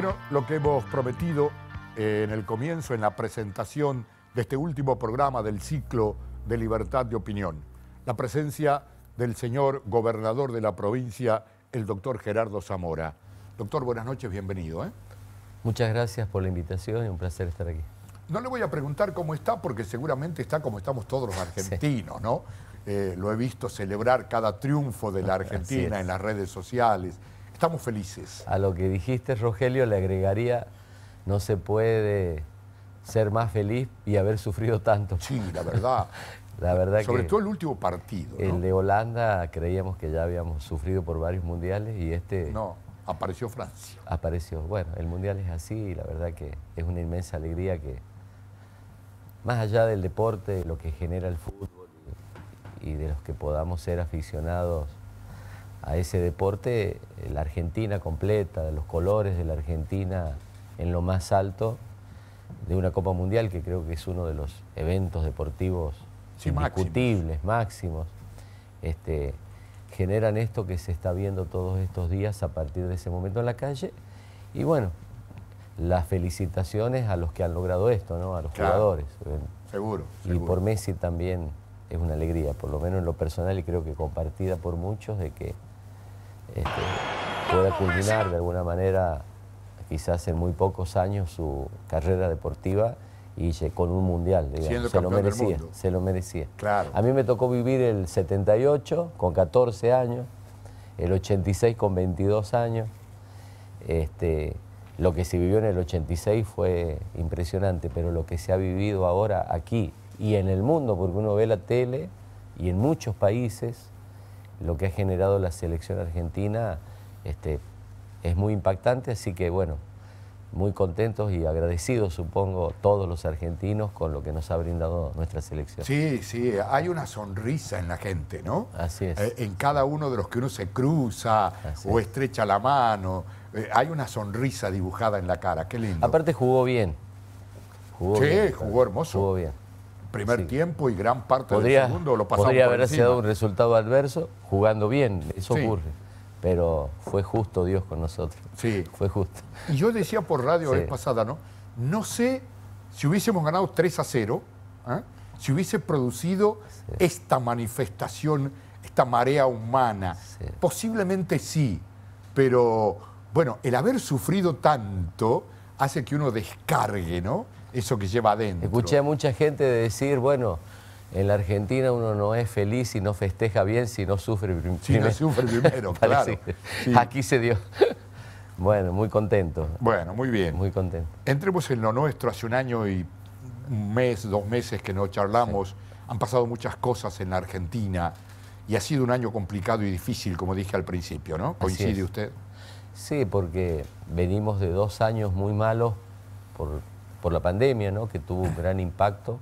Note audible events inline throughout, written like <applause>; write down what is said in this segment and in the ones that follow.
Bueno, lo que hemos prometido eh, en el comienzo, en la presentación de este último programa del ciclo de libertad de opinión, la presencia del señor gobernador de la provincia, el doctor Gerardo Zamora. Doctor, buenas noches, bienvenido. ¿eh? Muchas gracias por la invitación y un placer estar aquí. No le voy a preguntar cómo está, porque seguramente está como estamos todos los <laughs> argentinos, ¿no? Eh, lo he visto celebrar cada triunfo de la Argentina en las redes sociales, Estamos felices. A lo que dijiste, Rogelio, le agregaría, no se puede ser más feliz y haber sufrido tanto. Sí, la verdad. <laughs> la verdad Sobre todo el último partido. El de Holanda creíamos que ya habíamos sufrido por varios mundiales y este... No, apareció Francia. Apareció. Bueno, el mundial es así y la verdad que es una inmensa alegría que, más allá del deporte, lo que genera el fútbol y de los que podamos ser aficionados a ese deporte, eh, la Argentina completa, de los colores de la Argentina en lo más alto de una Copa Mundial, que creo que es uno de los eventos deportivos discutibles indiscutibles, máximos, este, generan esto que se está viendo todos estos días a partir de ese momento en la calle. Y bueno, las felicitaciones a los que han logrado esto, ¿no? A los jugadores. Eh. Seguro. Y por Messi también es una alegría, por lo menos en lo personal y creo que compartida por muchos, de que este, pueda culminar de alguna manera, quizás en muy pocos años, su carrera deportiva y con un mundial, se lo merecía, se lo merecía. A mí me tocó vivir el 78 con 14 años, el 86 con 22 años. Este, lo que se vivió en el 86 fue impresionante, pero lo que se ha vivido ahora aquí y en el mundo, porque uno ve la tele y en muchos países lo que ha generado la selección argentina este, es muy impactante, así que bueno, muy contentos y agradecidos, supongo, todos los argentinos con lo que nos ha brindado nuestra selección. Sí, sí, hay una sonrisa en la gente, ¿no? Así es. Eh, en cada uno de los que uno se cruza o estrecha la mano, eh, hay una sonrisa dibujada en la cara, qué lindo. Aparte jugó bien. Jugó jugó hermoso. Jugó bien primer tiempo y gran parte del segundo lo pasamos Podría haber sido un resultado adverso jugando bien, eso ocurre. Pero fue justo Dios con nosotros. Sí. Fue justo. Y yo decía por radio la vez pasada, ¿no? No sé si hubiésemos ganado 3 a 0, ¿ah? si hubiese producido esta manifestación, esta marea humana. Posiblemente sí, pero bueno, el haber sufrido tanto hace que uno descargue, ¿no? Eso que lleva adentro. Escuché a mucha gente decir, bueno, en la Argentina uno no es feliz y no festeja bien, si no sufre primero. Si no sufre primero, <laughs> claro. Aquí se dio. <laughs> Bueno, muy contento. Bueno, muy bien. Muy contento. Entremos en lo nuestro. Hace un año y un mes, dos meses que no charlamos. Han pasado muchas cosas en la Argentina y ha sido un año complicado y difícil, como dije al principio, ¿no? ¿Coincide usted? Sí, porque venimos de dos años muy malos por por la pandemia, que tuvo un gran impacto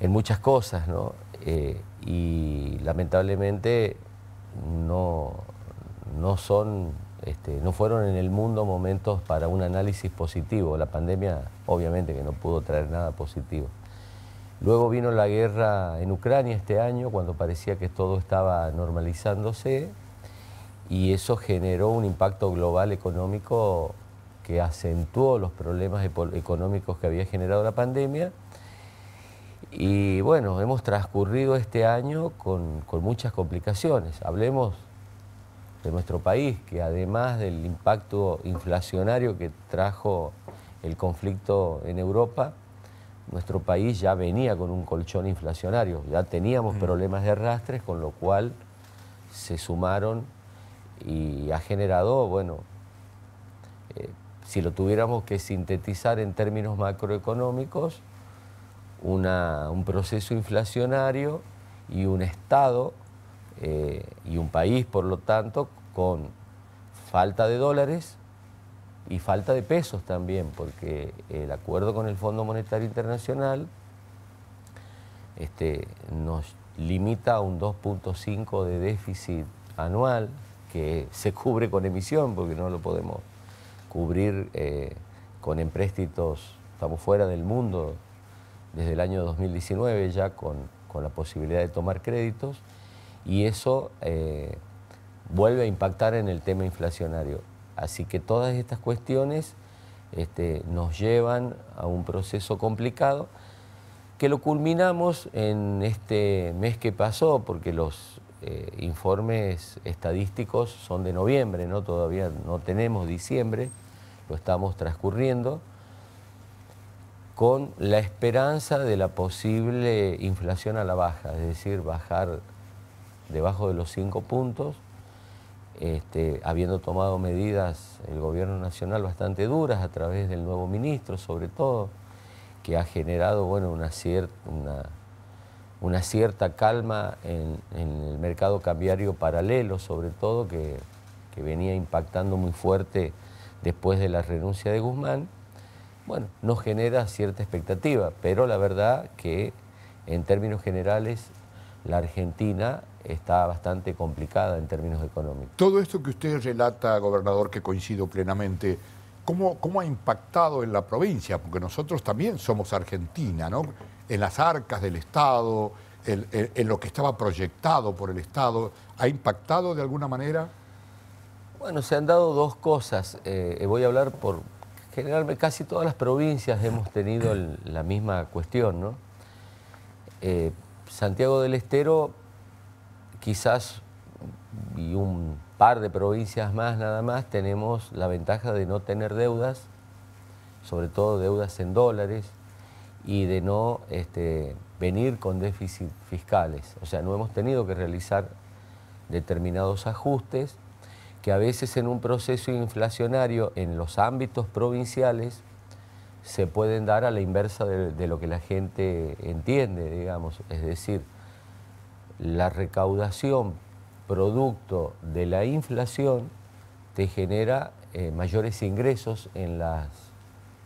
en muchas cosas, ¿no? Eh, y lamentablemente no, no son, este, no fueron en el mundo momentos para un análisis positivo. La pandemia obviamente que no pudo traer nada positivo. Luego vino la guerra en Ucrania este año, cuando parecía que todo estaba normalizándose, y eso generó un impacto global económico que acentuó los problemas económicos que había generado la pandemia. Y bueno, hemos transcurrido este año con, muchas complicaciones. Hablemos de nuestro país, que además del impacto inflacionario que trajo el conflicto en Europa, nuestro país ya venía con un colchón inflacionario, ya teníamos mm. problemas de arrastres, con lo cual se sumaron y ha generado, bueno, si lo tuviéramos que sintetizar en términos macroeconómicos, un proceso inflacionario y un Estado eh, y un país, por lo tanto, con falta de dólares y falta de pesos también, porque el acuerdo con el Fondo Monetario Internacional este, nos limita a un 2.5 de déficit anual que se cubre con emisión, porque no lo podemos cubrir eh, con empréstitos, estamos fuera del mundo desde el año 2019 ya con, la posibilidad de tomar créditos y eso eh, vuelve a impactar en el tema inflacionario. Así que todas estas cuestiones este, nos llevan a un proceso complicado que lo culminamos en este mes que pasó, porque los eh, informes estadísticos son de noviembre, ¿no? todavía no tenemos diciembre lo estamos transcurriendo, con la esperanza de la posible inflación a la baja, es decir, bajar debajo de los cinco puntos, este, habiendo tomado medidas el gobierno nacional bastante duras a través del nuevo ministro, sobre todo, que ha generado bueno, una, una, cierta calma en, el mercado cambiario paralelo, sobre todo, que venía impactando muy fuerte después de la renuncia de Guzmán, bueno, nos genera cierta expectativa, pero la verdad que en términos generales la Argentina está bastante complicada en términos económicos. Todo esto que usted relata, gobernador, que coincido plenamente, ¿cómo, cómo ha impactado en la provincia? Porque nosotros también somos Argentina, ¿no? En las arcas del Estado, en lo que estaba proyectado por el Estado, ¿ha impactado de alguna manera? Bueno, se han dado dos cosas. Eh, eh, voy a hablar por generalmente casi todas las provincias hemos tenido la misma cuestión, ¿no? Eh, Santiago del Estero, quizás y un par de provincias más nada más, tenemos la ventaja de no tener deudas, sobre todo deudas en dólares, y de no este, venir con déficit fiscales. O sea, no hemos tenido que realizar determinados ajustes que a veces en un proceso inflacionario en los ámbitos provinciales se pueden dar a la inversa de, lo que la gente entiende, digamos. Es decir, la recaudación producto de la inflación te genera eh, mayores ingresos en las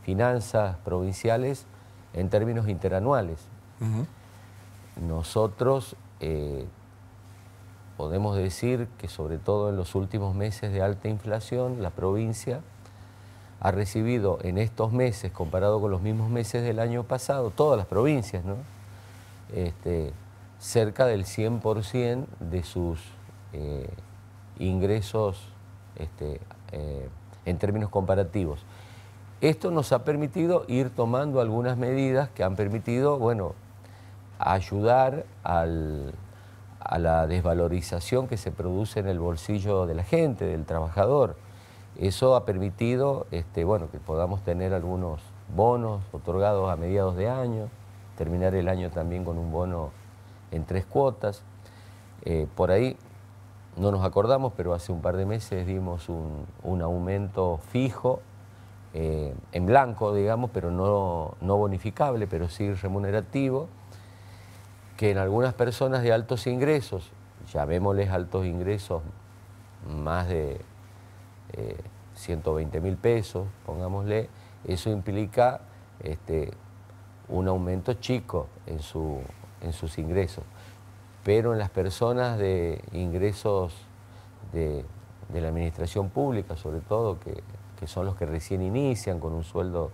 finanzas provinciales en términos interanuales. Nosotros eh, podemos decir que sobre todo en los últimos meses de alta inflación, la provincia ha recibido en estos meses, comparado con los mismos meses del año pasado, todas las provincias, ¿no? Este, cerca del 100% de sus eh, ingresos este, eh, en términos comparativos. Esto nos ha permitido ir tomando algunas medidas que han permitido, bueno, ayudar al, a la desvalorización que se produce en el bolsillo de la gente, del trabajador. Eso ha permitido este, que podamos tener algunos bonos otorgados a mediados de año, terminar el año también con un bono en tres cuotas. Eh, por ahí no nos acordamos, pero hace un par de meses dimos un, aumento fijo, eh, en blanco, digamos, pero no bonificable, pero sí remunerativo que en algunas personas de altos ingresos, llamémosles altos ingresos más de 120 eh, mil pesos, pongámosle, eso implica este, un aumento chico en, su, en sus ingresos. Pero en las personas de ingresos de, la administración pública, sobre todo, que, que son los que recién inician con un sueldo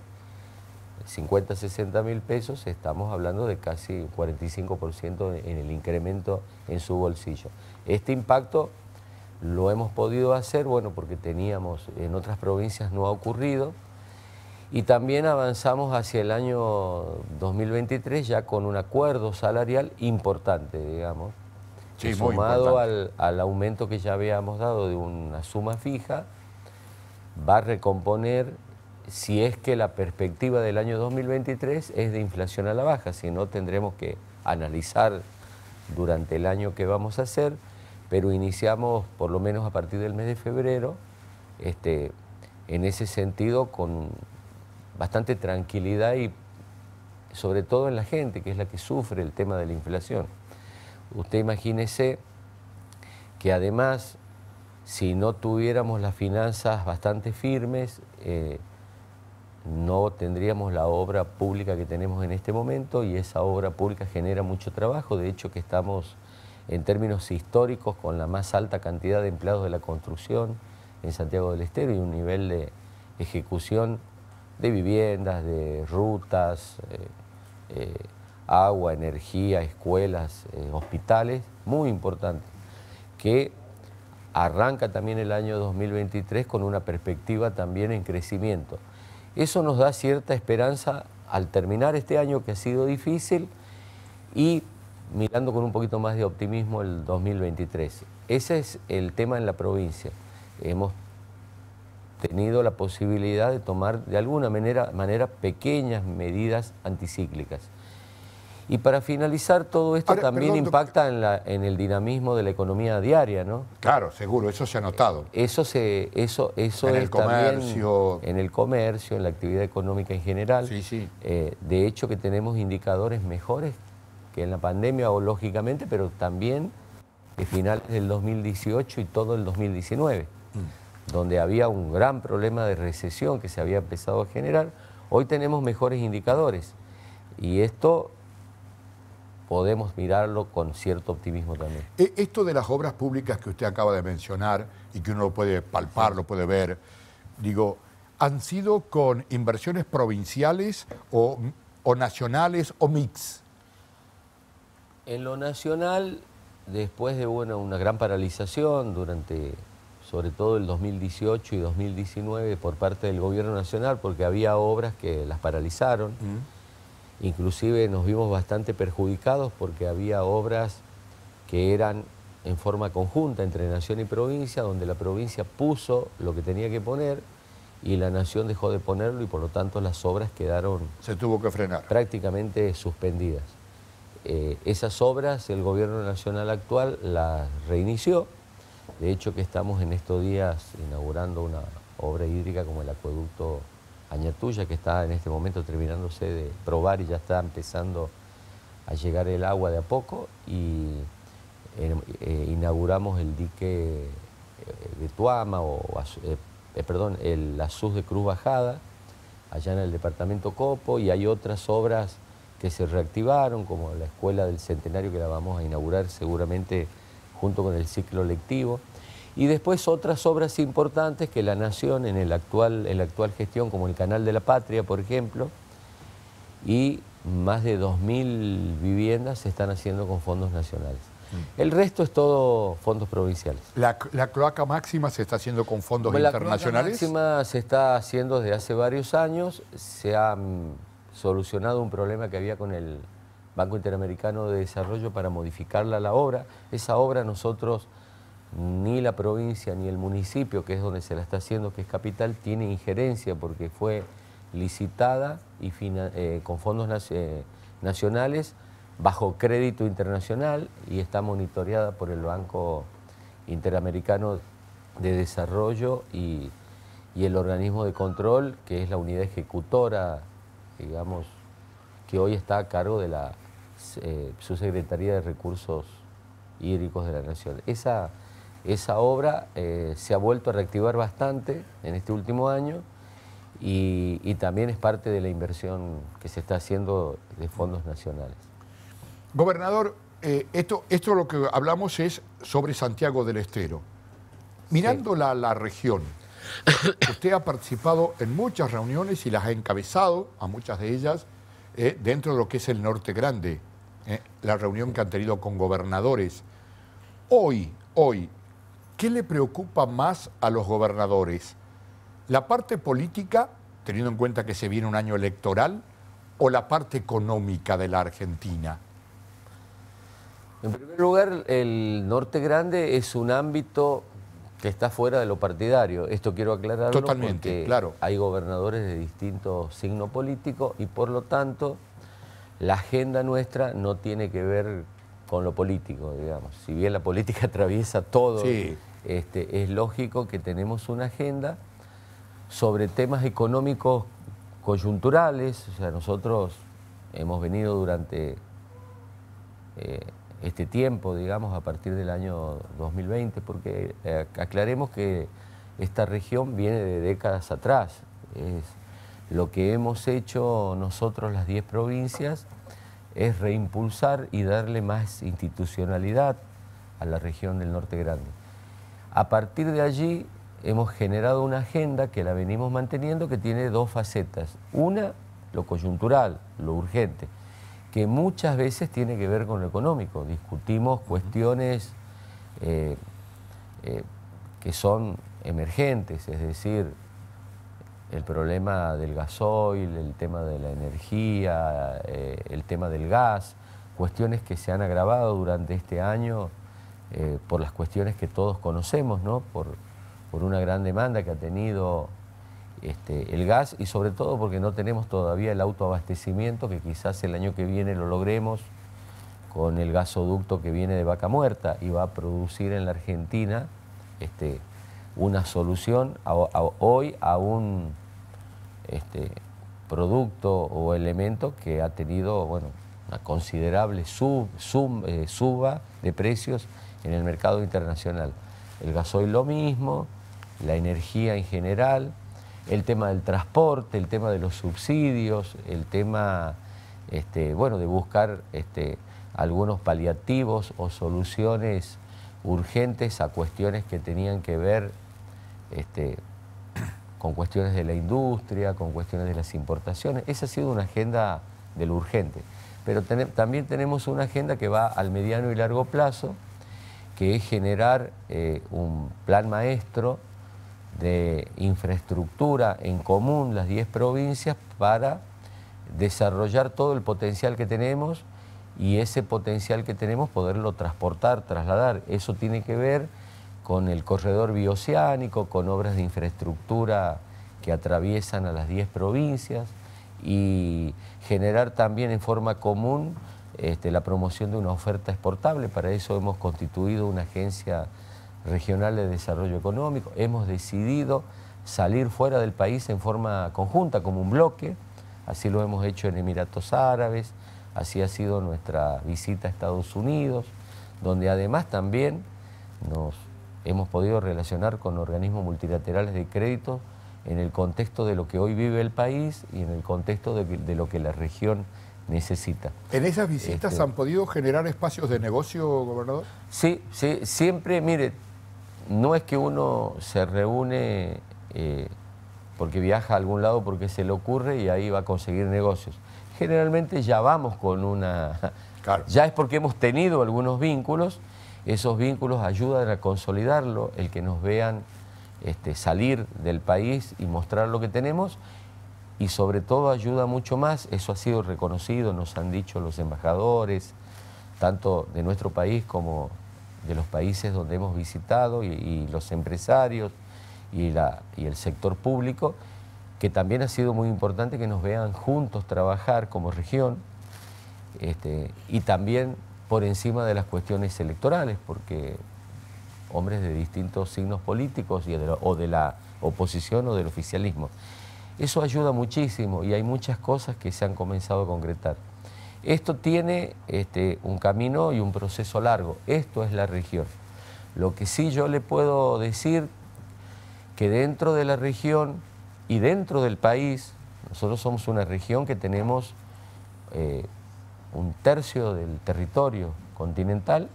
50, 60 mil pesos, estamos hablando de casi 45% en el incremento en su bolsillo. Este impacto lo hemos podido hacer, bueno, porque teníamos, en otras provincias no ha ocurrido, y también avanzamos hacia el año 2023 ya con un acuerdo salarial importante, digamos, sumado al, al aumento que ya habíamos dado de una suma fija, va a recomponer si es que la perspectiva del año 2023 es de inflación a la baja, si no tendremos que analizar durante el año que vamos a hacer, pero iniciamos por lo menos a partir del mes de febrero, este, en ese sentido con bastante tranquilidad y sobre todo en la gente, que es la que sufre el tema de la inflación. Usted imagínese que además, si no tuviéramos las finanzas bastante firmes, eh, no tendríamos la obra pública que tenemos en este momento y esa obra pública genera mucho trabajo, de hecho que estamos en términos históricos con la más alta cantidad de empleados de la construcción en Santiago del Estero y un nivel de ejecución de viviendas, de rutas, eh, eh, agua, energía, escuelas, eh, hospitales, muy importante, que arranca también el año 2023 con una perspectiva también en crecimiento. Eso nos da cierta esperanza al terminar este año que ha sido difícil y mirando con un poquito más de optimismo el 2023. Ese es el tema en la provincia. Hemos tenido la posibilidad de tomar de alguna manera, manera pequeñas medidas anticíclicas. Y para finalizar, todo esto también impacta en, el dinamismo de la economía diaria, ¿no? Claro, seguro, eso se ha notado. Eso se, eso, eso en el comercio. en el comercio, en la actividad económica en general. Sí, sí. Eh, de hecho, que tenemos indicadores mejores que en la pandemia, o lógicamente, pero también de finales del 2018 y todo el 2019, mm. donde había un gran problema de recesión que se había empezado a generar. Hoy tenemos mejores indicadores. Y esto podemos mirarlo con cierto optimismo también. E, esto de las obras públicas que usted acaba de mencionar y que uno lo puede palpar, lo puede ver, digo, ¿han sido con inversiones provinciales o, o nacionales o mix? En lo nacional, después de bueno, una gran paralización durante sobre todo el 2018 y 2019 por parte del gobierno nacional, porque había obras que las paralizaron. Mm. Inclusive nos vimos bastante perjudicados porque había obras que eran en forma conjunta entre nación y provincia, donde la provincia puso lo que tenía que poner y la nación dejó de ponerlo y por lo tanto las obras quedaron... Se tuvo que frenar. Prácticamente suspendidas. Eh, esas obras el gobierno nacional actual las reinició. De hecho que estamos en estos días inaugurando una obra hídrica como el acueducto tuya que está en este momento terminándose de probar y ya está empezando a llegar el agua de a poco, y eh, eh, inauguramos el dique eh, de Tuama, o, perdón, el Azuz de Cruz Bajada, allá en el departamento Copo, y hay otras obras que se reactivaron, como la Escuela del Centenario, que la vamos a inaugurar seguramente junto con el ciclo lectivo y después otras obras importantes que la Nación en, el actual, en la actual gestión, como el Canal de la Patria, por ejemplo, y más de 2.000 viviendas se están haciendo con fondos nacionales. Mm. El resto es todo fondos provinciales. ¿La, cloaca máxima se está haciendo con fondos internacionales? La cloaca máxima se está haciendo desde hace varios años. Se ha solucionado un problema que había con el Banco Interamericano de Desarrollo para modificarla la obra. Esa obra nosotros ni la provincia ni el municipio, que es donde se la está haciendo, que es capital, tiene injerencia porque fue licitada y eh, con fondos eh, nacionales bajo crédito internacional y está monitoreada por el Banco Interamericano de Desarrollo y, el organismo de control, que es la unidad ejecutora, digamos, que hoy está a cargo de la eh, Subsecretaría de Recursos Hídricos de la Nación. Esa, esa obra eh, se ha vuelto a reactivar bastante en este último año y, también es parte de la inversión que se está haciendo de fondos nacionales. Gobernador, eh, esto, esto lo que hablamos es sobre Santiago del Estero. Mirando la, región, <coughs> Usted ha participado en muchas reuniones y las ha encabezado, a muchas de ellas, eh, dentro de lo que es el Norte Grande, la reunión que han tenido con gobernadores. Hoy, hoy, ¿qué le preocupa más a los gobernadores? ¿La parte política, teniendo en cuenta que se viene un año electoral, o la parte económica de la Argentina? En primer lugar, el Norte Grande es un ámbito que está fuera de lo partidario. Esto quiero aclararlo Totalmente, claro. hay gobernadores de distinto signo político y por lo tanto la agenda nuestra no tiene que ver con lo político, digamos. Si bien la política <laughs> atraviesa todo, sí. Este, es lógico que tenemos una agenda sobre temas económicos coyunturales, o sea, nosotros hemos venido durante eh, este tiempo, digamos, a partir del año 2020, porque eh, aclaremos que esta región viene de décadas atrás. Es, lo que hemos hecho nosotros las 10 provincias es reimpulsar y darle más institucionalidad a la región del Norte Grande. A partir de allí hemos generado una agenda que la venimos manteniendo que tiene dos facetas. Una, lo coyuntural, lo urgente, que muchas veces tiene que ver con lo económico. Discutimos cuestiones eh, eh, que son emergentes, es decir, el problema del gasoil, el tema de la energía, eh, el tema del gas, cuestiones que se han agravado durante este año eh, por las cuestiones que todos conocemos, por, una gran demanda que ha tenido este, el gas y sobre todo porque no tenemos todavía el autoabastecimiento que quizás el año que viene lo logremos con el gasoducto que viene de Vaca Muerta y va a producir en la Argentina este, una solución hoy a un este, producto o elemento que ha tenido bueno, una considerable eh, suba de precios en el mercado internacional. El gasoil lo mismo, la energía en general, el tema del transporte, el tema de los subsidios, el tema este, bueno, de buscar este, algunos paliativos o soluciones urgentes a cuestiones que tenían que ver este, con cuestiones de la industria, con cuestiones de las importaciones. Esa ha sido una agenda del urgente. Pero también tenemos una agenda que va al mediano y largo plazo, que es generar eh, un plan maestro de infraestructura en común las 10 provincias para desarrollar todo el potencial que tenemos y ese potencial que tenemos poderlo transportar, trasladar. Eso tiene que ver con el corredor bioceánico, con obras de infraestructura que atraviesan a las 10 provincias y generar también en forma común este, la promoción de una oferta exportable. Para eso hemos constituido una agencia regional de desarrollo económico. Hemos decidido salir fuera del país en forma conjunta, como un bloque. Así lo hemos hecho en Emiratos Árabes, así ha sido nuestra visita a Estados Unidos, donde además también nos hemos podido relacionar con organismos multilaterales de crédito en el contexto de lo que hoy vive el país y en el contexto de lo que la región necesita. ¿En esas visitas este, han podido generar espacios de negocio, gobernador? Sí, sí, siempre, mire, no es que uno se reúne eh, porque viaja a algún lado porque se le ocurre y ahí va a conseguir negocios. Generalmente ya vamos con una... Claro. Ya es porque hemos tenido algunos vínculos, esos vínculos ayudan a consolidarlo, el que nos vean este, salir del país y mostrar lo que tenemos y sobre todo ayuda mucho más, eso ha sido reconocido, nos han dicho los embajadores, tanto de nuestro país como de los países donde hemos visitado y, los empresarios y, el sector público, que también ha sido muy importante que nos vean juntos trabajar como región este, y también por encima de las cuestiones electorales, porque hombres de distintos signos políticos o de la oposición o del oficialismo. Eso ayuda muchísimo y hay muchas cosas que se han comenzado a concretar. Esto tiene este, un camino y un proceso largo. Esto es la región. Lo que sí yo le puedo decir que dentro de la región y dentro del país, nosotros somos una región que tenemos eh, un tercio del territorio continental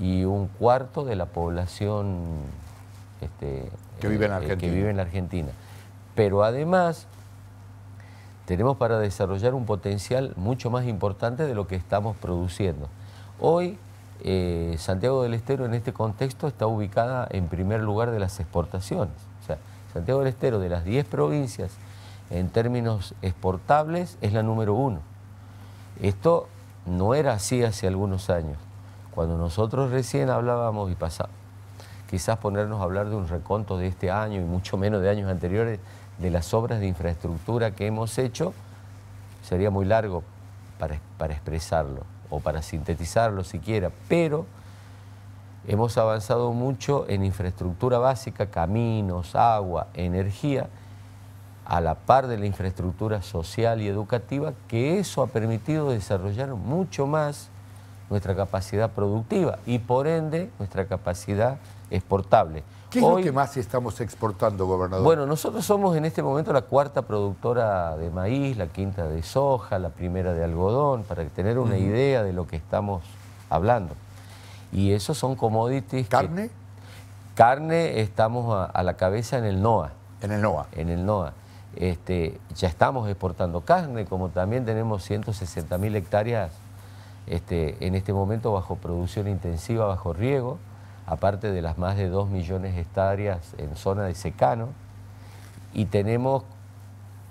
y un cuarto de la población este, que, en eh, eh, que vive en la Argentina. Pero además tenemos para desarrollar un potencial mucho más importante de lo que estamos produciendo. Hoy eh, Santiago del Estero en este contexto está ubicada en primer lugar de las exportaciones. O sea, Santiago del Estero de las 10 provincias en términos exportables es la número uno. Esto no era así hace algunos años, cuando nosotros recién hablábamos y pasábamos, Quizás ponernos a hablar de un reconto de este año y mucho menos de años anteriores de las obras de infraestructura que hemos hecho, sería muy largo para, expresarlo o para sintetizarlo siquiera, pero hemos avanzado mucho en infraestructura básica, caminos, agua, energía, a la par de la infraestructura social y educativa, que eso ha permitido desarrollar mucho más nuestra capacidad productiva y por ende nuestra capacidad exportable. ¿Qué es lo que más estamos exportando, gobernador? Bueno, nosotros somos en este momento la cuarta productora de maíz, la quinta de soja, la primera de algodón, para tener una idea de lo que estamos hablando. Y esos son commodities. ¿Carne? carne, estamos a, la cabeza en el NOA. En el NOA. En el NOA. Este, ya estamos exportando carne, como también tenemos 160 mil hectáreas este, en este momento bajo producción intensiva, bajo riego aparte de las más de 2 millones de hectáreas en zona de secano, y tenemos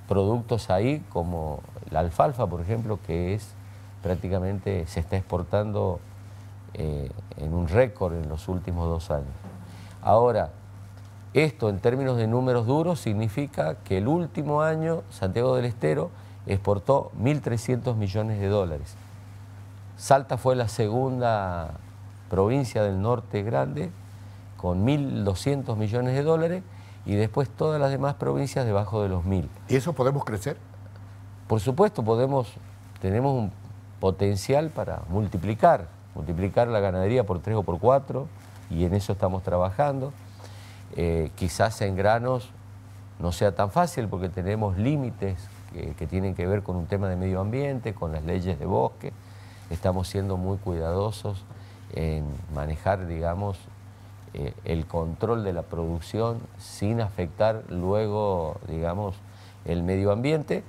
productos ahí como la alfalfa, por ejemplo, que es prácticamente se está exportando eh, en un récord en los últimos dos años. Ahora, esto en términos de números duros significa que el último año Santiago del Estero exportó 1.300 millones de dólares. Salta fue la segunda provincia del norte grande, con 1.200 millones de dólares, y después todas las demás provincias debajo de los 1.000. ¿Y eso podemos crecer? Por supuesto, podemos, tenemos un potencial para multiplicar, multiplicar la ganadería por tres o por cuatro, y en eso estamos trabajando. Eh, quizás en granos no sea tan fácil porque tenemos límites que, tienen que ver con un tema de medio ambiente, con las leyes de bosque. Estamos siendo muy cuidadosos en manejar, digamos, eh, el control de la producción sin afectar luego, digamos, el medio ambiente,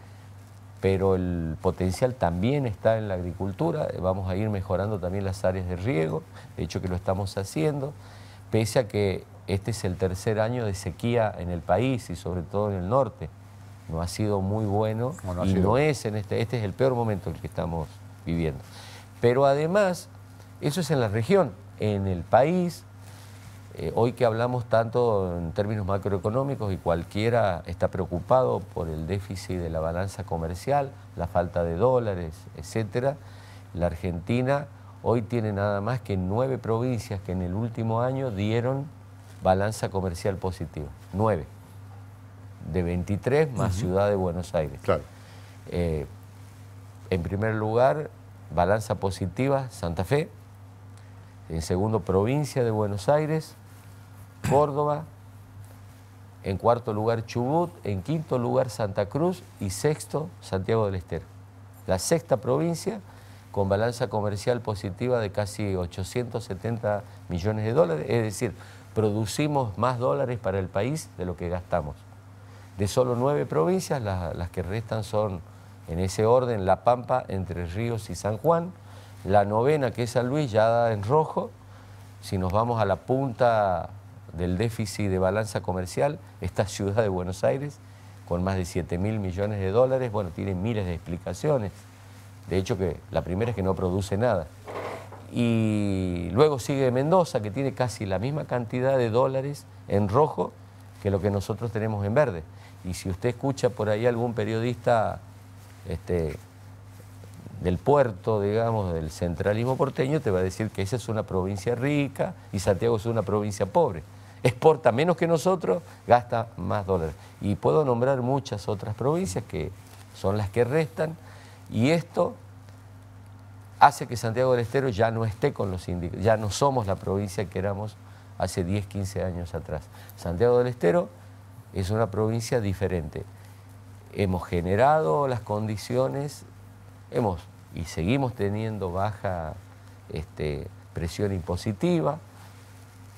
pero el potencial también está en la agricultura, vamos a ir mejorando también las áreas de riego, de hecho que lo estamos haciendo, pese a que este es el tercer año de sequía en el país y sobre todo en el norte, no ha sido muy bueno, y no es en este, este es el peor momento el que estamos viviendo. Pero además eso es en la región. En el país, eh, hoy que hablamos tanto en términos macroeconómicos y cualquiera está preocupado por el déficit de la balanza comercial, la falta de dólares, etc., la Argentina hoy tiene nada más que nueve provincias que en el último año dieron balanza comercial positiva. Nueve. De 23 más Ciudad de Buenos Aires. Claro. Eh, en primer lugar, balanza positiva Santa Fe, en segundo provincia de Buenos Aires, Córdoba, en cuarto lugar Chubut, en quinto lugar Santa Cruz y sexto Santiago del Estero. La sexta provincia con balanza comercial positiva de casi 870 millones de dólares, es decir, producimos más dólares para el país de lo que gastamos. De solo nueve provincias, las que restan son en ese orden La Pampa, Entre Ríos y San Juan, la novena, que es San Luis, ya da en rojo. Si nos vamos a la punta del déficit de balanza comercial, esta ciudad de Buenos Aires, con más de 7 mil millones de dólares, bueno, tiene miles de explicaciones. De hecho, que la primera es que no produce nada. Y luego sigue Mendoza, que tiene casi la misma cantidad de dólares en rojo que lo que nosotros tenemos en verde. Y si usted escucha por ahí algún periodista este, del puerto, digamos, del centralismo porteño, te va a decir que esa es una provincia rica y Santiago es una provincia pobre. Exporta menos que nosotros, gasta más dólares. Y puedo nombrar muchas otras provincias que son las que restan y esto hace que Santiago del Estero ya no esté con los sindicatos, ya no somos la provincia que éramos hace 10, 15 años atrás. Santiago del Estero es una provincia diferente. Hemos generado las condiciones, hemos y seguimos teniendo baja este, presión impositiva.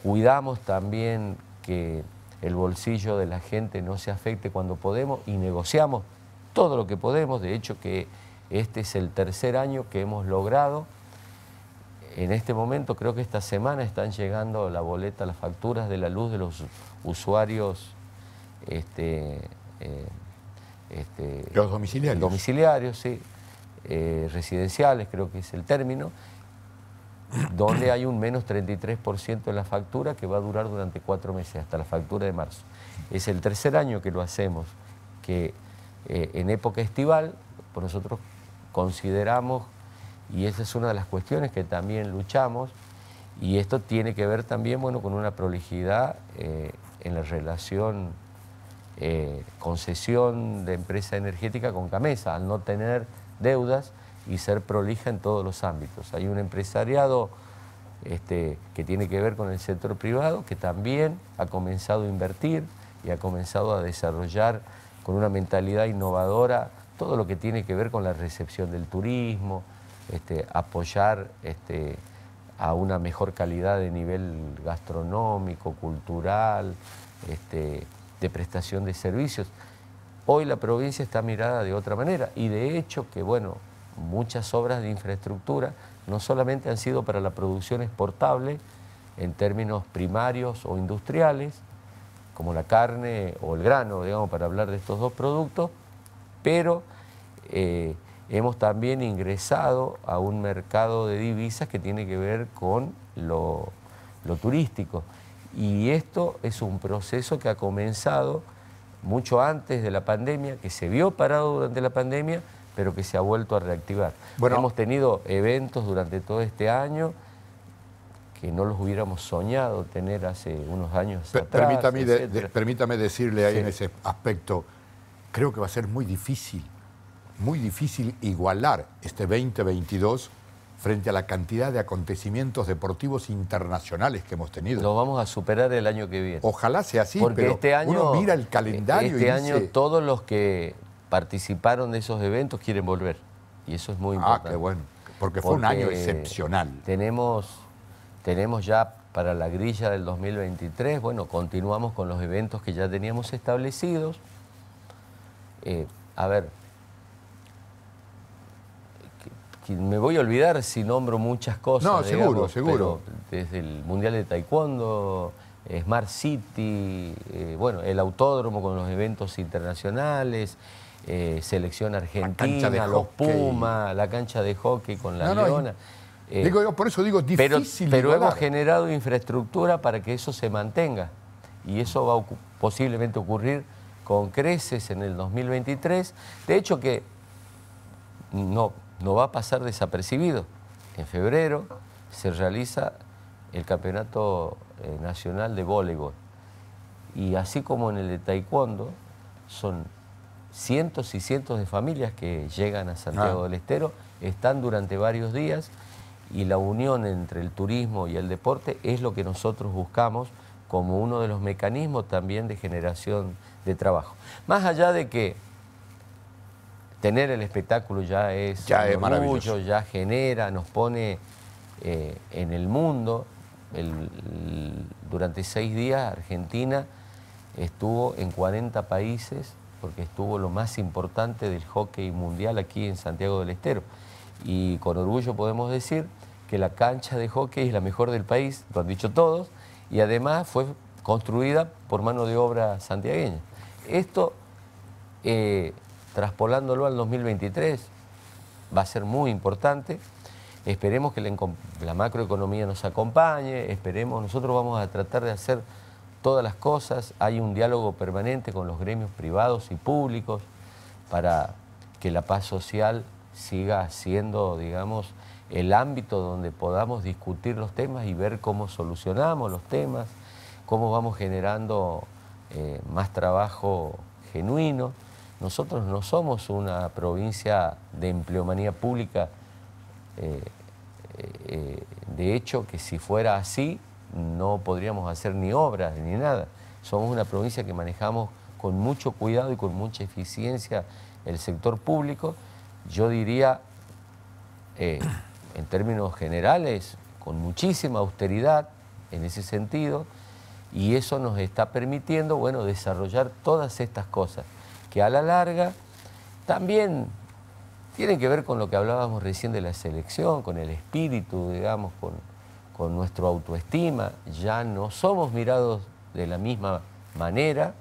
Cuidamos también que el bolsillo de la gente no se afecte cuando podemos y negociamos todo lo que podemos. De hecho, que este es el tercer año que hemos logrado. En este momento, creo que esta semana están llegando la boleta, las facturas de la luz de los usuarios. Este, eh, este, los domiciliarios. Domiciliarios, sí. Eh, residenciales, creo que es el término, donde hay un menos 33% de la factura que va a durar durante cuatro meses, hasta la factura de marzo. Es el tercer año que lo hacemos, que eh, en época estival pues nosotros consideramos, y esa es una de las cuestiones que también luchamos, y esto tiene que ver también bueno, con una prolijidad eh, en la relación concesión de empresa energética con Camesa, al no tener deudas y ser prolija en todos los ámbitos. Hay un empresariado este, que tiene que ver con el sector privado que también ha comenzado a invertir y ha comenzado a desarrollar con una mentalidad innovadora todo lo que tiene que ver con la recepción del turismo, este, apoyar este, a una mejor calidad de nivel gastronómico, cultural, de prestación de servicios. Hoy la provincia está mirada de otra manera y de hecho que, bueno, muchas obras de infraestructura no solamente han sido para la producción exportable en términos primarios o industriales, como la carne o el grano, digamos, para hablar de estos dos productos, pero eh, hemos también ingresado a un mercado de divisas que tiene que ver con lo turístico. Y esto es un proceso que ha comenzado mucho antes de la pandemia, que se vio parado durante la pandemia, pero que se ha vuelto a reactivar. Bueno, Hemos tenido eventos durante todo este año que no los hubiéramos soñado tener hace unos años. Atrás, permítame, decirle ahí en ese aspecto, creo que va a ser muy difícil, muy difícil igualar este 2022 frente a la cantidad de acontecimientos deportivos internacionales que hemos tenido. Lo vamos a superar el año que viene. Ojalá sea así, Porque pero este año, uno mira el calendario este año todos los que participaron de esos eventos quieren volver. Y eso es muy ah, importante. Ah, qué bueno. Porque, fue un año excepcional. Tenemos, tenemos ya para la grilla del 2023, bueno, continuamos con los eventos que ya teníamos establecidos. Eh, a ver, me voy a olvidar si nombro muchas cosas. No, seguro, seguro. Desde el Mundial de Taekwondo, eh, Smart City, eh, bueno, el autódromo con los eventos internacionales, eh, selección argentina, los Pumas, la cancha de hockey con la Leona. por eso digo difícil. Pero, pero hemos generado infraestructura para que eso se mantenga. Y eso va a posiblemente ocurrir con creces en el 2023. De hecho que no no va a pasar desapercibido. En febrero se realiza el Campeonato eh, Nacional de Voleibol. Y así como en el de Taekwondo, son cientos y cientos de familias que llegan a Santiago ah. del Estero, están durante varios días y la unión entre el turismo y el deporte es lo que nosotros buscamos como uno de los mecanismos también de generación de trabajo. Más allá de que tener el espectáculo ya es, ya orgullo, ya genera, nos pone eh, en el mundo. durante seis días Argentina estuvo en 40 países porque estuvo lo más importante del hockey mundial aquí en Santiago del Estero. Y con orgullo podemos decir que la cancha de hockey es la mejor del país, lo han dicho todos, y además fue construida por mano de obra santiagueña. Esto eh, traspolándolo al 2023, va a ser muy importante. Esperemos que la macroeconomía nos acompañe, esperemos, nosotros vamos a tratar de hacer todas las cosas, hay un diálogo permanente con los gremios privados y públicos para que la paz social siga siendo, digamos, el ámbito donde podamos discutir los temas y ver cómo solucionamos los temas, cómo vamos generando eh, más trabajo genuino. Nosotros no somos una provincia de empleomanía pública. Eh, eh, eh, de hecho, que si fuera así, no podríamos hacer ni obras ni nada. Somos una provincia que manejamos con mucho cuidado y con mucha eficiencia el sector público. Yo diría, en términos generales, con muchísima austeridad en ese sentido, y eso nos está permitiendo, bueno, desarrollar todas estas cosas que a la larga también tienen que ver con lo que hablábamos recién de la selección, con el espíritu, digamos, con, con nuestra autoestima. Ya no somos mirados de la misma manera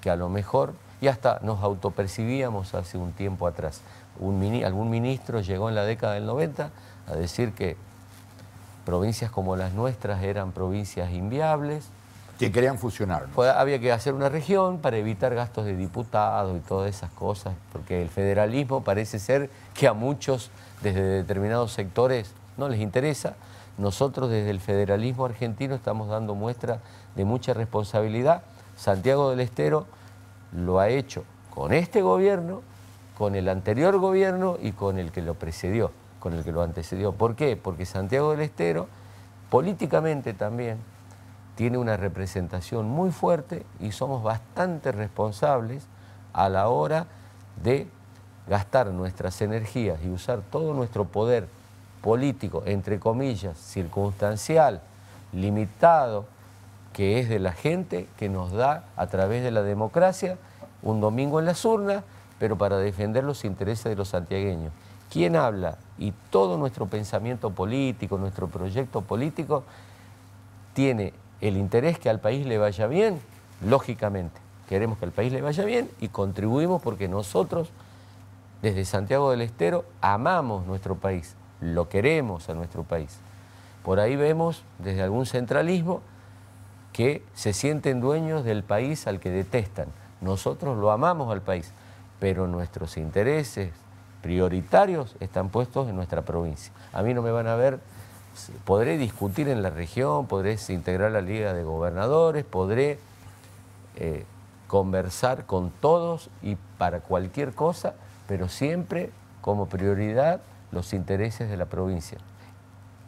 que a lo mejor, y hasta nos autopercibíamos hace un tiempo atrás. algún ministro llegó en la década del 90 a decir que provincias como las nuestras eran provincias inviables, que este, querían fusionar. había que hacer una región para evitar gastos de diputados y todas esas cosas, porque el federalismo parece ser que a muchos desde determinados sectores no les interesa. Nosotros desde el federalismo argentino estamos dando muestra de mucha responsabilidad. Santiago del Estero lo ha hecho con este gobierno, con el anterior gobierno y con el que lo precedió, con el que lo antecedió. ¿Por qué? Porque Santiago del Estero, políticamente también, tiene una representación muy fuerte y somos bastante responsables a la hora de gastar nuestras energías y usar todo nuestro poder político, entre comillas, circunstancial, limitado, que es de la gente que nos da a través de la democracia un domingo en las urnas, pero para defender los intereses de los santiagueños. ¿Quién habla? Y todo nuestro pensamiento político, nuestro proyecto político, tiene el interés que al país le vaya bien, lógicamente, queremos que al país le vaya bien y contribuimos porque nosotros, desde Santiago del Estero, amamos nuestro país, lo queremos a nuestro país. Por ahí vemos, desde algún centralismo, que se sienten dueños del país al que detestan. Nosotros lo amamos al país, pero nuestros intereses prioritarios están puestos en nuestra provincia. A mí no me van a ver podré discutir en la región, podré integrar la Liga de Gobernadores, podré eh, conversar con todos y para cualquier cosa, pero siempre como prioridad los intereses de la provincia.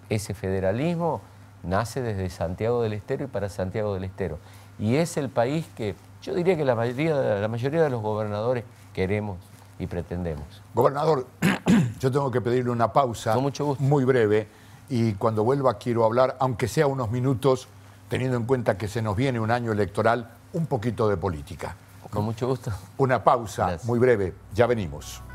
Ese federalismo nace desde Santiago del Estero y para Santiago del Estero. Y es el país que yo diría que la mayoría, de los gobernadores queremos y pretendemos. Gobernador, <clears throat> yo tengo que pedirle una pausa. Muy breve y cuando vuelva quiero hablar, aunque sea unos minutos, teniendo en cuenta que se nos viene un año electoral, un poquito de política. Con mucho gusto. Una pausa muy breve, ya venimos.